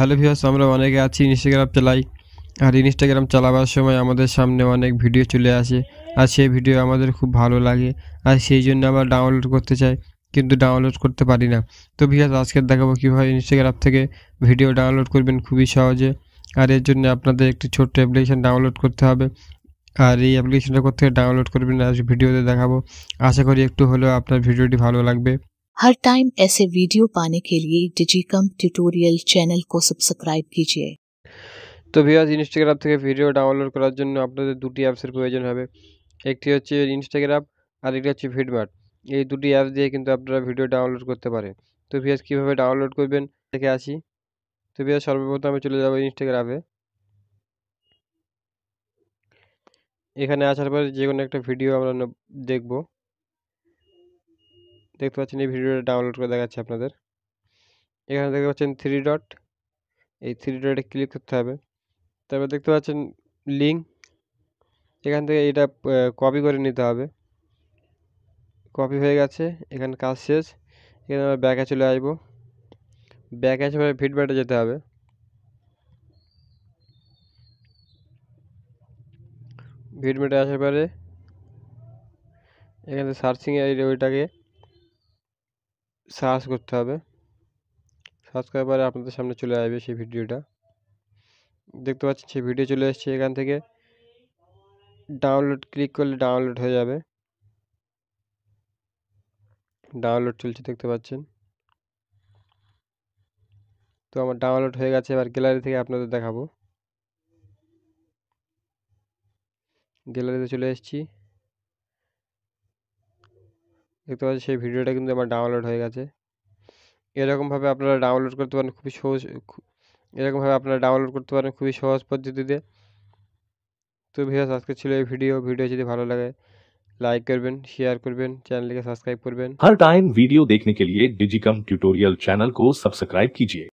hello views আমরা অনেকে আছি ইনস্টাগ্রাম চালাই আর ইনস্টাগ্রাম চালাবার সময় আমাদের সামনে অনেক ভিডিও চলে আসে আর সেই ভিডিও আমাদের খুব ভালো লাগে আর সেই জন্য আমরা ডাউনলোড করতে চাই কিন্তু ডাউনলোড করতে পারি না তো ভিউস আজকে দেখাবো কীভাবে ইনস্টাগ্রাম থেকে ভিডিও ডাউনলোড করবেন খুবই সহজে আর এর জন্য আপনাদের একটি ছোট্ট অ্যাপ্লিকেশান ডাউনলোড করতে হবে আর এই অ্যাপ্লিকেশানটা কোথেকে ডাউনলোড করবেন আর ভিডিওতে দেখাবো আশা করি একটু হলেও আপনার ভিডিওটি ভালো লাগবে हर टाइम ऐसे वीडियो पाने के लिए digicom ट्यूटोरियल चैनल को सब्सक्राइब कीजिए तो भैया जी इंस्टाग्राम से वीडियो डाउनलोड करार जनु আপনাদের দুটি অ্যাপসের প্রয়োজন হবে একটি হচ্ছে ইনস্টাগ্রাম আর อีก টা হচ্ছে ফিডবার্ট এই দুটি অ্যাপ দিয়ে কিন্তু আপনারা ভিডিও ডাউনলোড করতে পারে তো ভিউয়ারস কিভাবে ডাউনলোড করবেন দেখে আসি তো ভিউয়ারস সর্বপ্রথম আমি চলে যাব ইনস্টাগ্রামে এখানে আসার পর যে কোনো একটা ভিডিও আমরা দেখব দেখতে পাচ্ছেন এই ভিডিওটা ডাউনলোড করে দেখাচ্ছি আপনাদের এখানে দেখতে পাচ্ছেন থ্রি ডট এই থ্রি ডটে ক্লিক করতে হবে তারপর দেখতে পাচ্ছেন লিঙ্ক এখান থেকে এটা কপি করে নিতে হবে কপি হয়ে গেছে এখানে কাজ শেষ এখানে আমরা ব্যাকে চলে আসবো ব্যাকে আসে পরে ফিডব্যাটে যেতে হবে ভিডমেটে আসার পরে এখানে সার্চিংয়ে এই ওইটাকে সার্চ করতে হবে সার্চ করার পরে আপনাদের সামনে চলে আসবে সেই ভিডিওটা দেখতে পাচ্ছেন সেই ভিডিও চলে এসছে এখান থেকে ডাউনলোড ক্লিক করলে ডাউনলোড হয়ে যাবে ডাউনলোড চলছে দেখতে পাচ্ছেন তো আমার ডাউনলোড হয়ে গেছে এবার গ্যালারি থেকে আপনাদের দেখাবো গ্যালারিতে চলে এসেছি একতোবার এই ভিডিওটা কিন্তু আমার ডাউনলোড হয়ে গেছে এইরকম ভাবে আপনারা ডাউনলোড করতে পারেন খুব সহজ এইরকম ভাবে আপনারা ডাউনলোড করতে পারেন খুব সহজ পদ্ধতি দিয়ে তো ভিউয়ার্স আজকে ছিল এই ভিডিও ভিডিও যদি ভালো লাগে লাইক করবেন শেয়ার করবেন চ্যানেলটিকে সাবস্ক্রাইব করবেন हर टाइम वीडियो देखने के लिए डिजीকম ट्यूटोरियल चैनल को सब्सक्राइब कीजिए